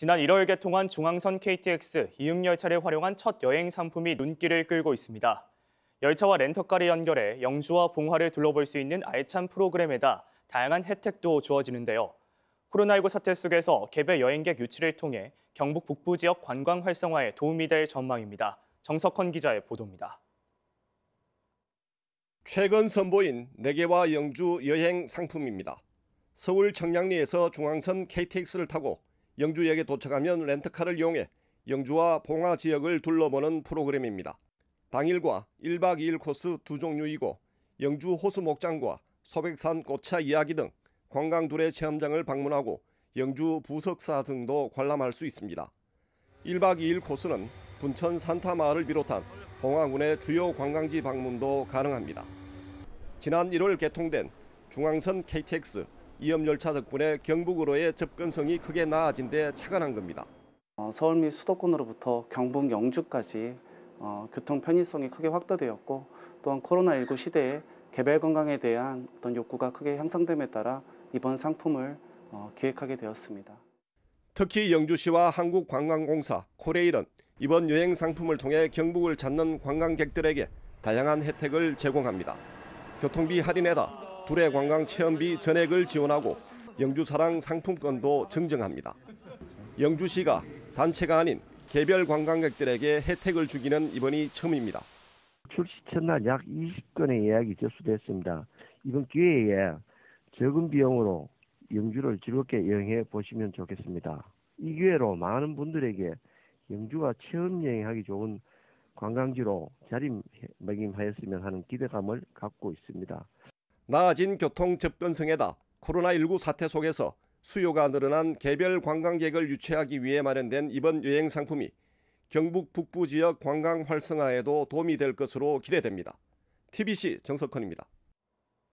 지난 1월 개통한 중앙선 KTX 이음열차를 활용한 첫 여행 상품이 눈길을 끌고 있습니다. 열차와 렌터카를 연결해 영주와 봉화를 둘러볼 수 있는 알찬 프로그램에다 다양한 혜택도 주어지는데요. 코로나19 사태 속에서 개별 여행객 유치를 통해 경북 북부 지역 관광 활성화에 도움이 될 전망입니다. 정석헌 기자의 보도입니다. 최근 선보인 4개와 영주 여행 상품입니다. 서울 청량리에서 중앙선 KTX를 타고 영주역에 도착하면 렌트카를 이용해 영주와 봉화 지역을 둘러보는 프로그램입니다. 당일과 1박 2일 코스 두 종류이고 영주 호수 목장과 소백산 꽃차 이야기 등 관광둘의 체험장을 방문하고 영주 부석사 등도 관람할 수 있습니다. 1박 2일 코스는 분천 산타마을을 비롯한 봉화군의 주요 관광지 방문도 가능합니다. 지난 1월 개통된 중앙선 KTX 이염열차 덕분에 경북으로의 접근성이 크게 나아진 데 착안한 겁니다. 어, 서울 및 수도권으로부터 경북 영주까지 어, 교통 편의성이 크게 확대되었고 또한 코로나19 시대에 개별 건강에 대한 어떤 욕구가 크게 향상됨에 따라 이번 상품을 어, 기획하게 되었습니다. 특히 영주시와 한국관광공사, 코레일은 이번 여행 상품을 통해 경북을 찾는 관광객들에게 다양한 혜택을 제공합니다. 교통비 할인에다 둘의 관광 체험비 전액을 지원하고 영주사랑 상품권도 증정합니다. 영주시가 단체가 아닌 개별 관광객들에게 혜택을 주기는 이번이 처음입니다. 출시 첫날 약 20건의 예약이 접수됐습니다. 이번 기회에 적은 비용으로 영주를 즐겁게 여행해 보시면 좋겠습니다. 이 기회로 많은 분들에게 영주가 체험 여행하기 좋은 관광지로 자리매김하였으면 하는 기대감을 갖고 있습니다. 나아진 교통 접근성에다 코로나19 사태 속에서 수요가 늘어난 개별 관광객을 유치하기 위해 마련된 이번 여행 상품이 경북 북부 지역 관광 활성화에도 도움이 될 것으로 기대됩니다. TBC 정석헌입니다.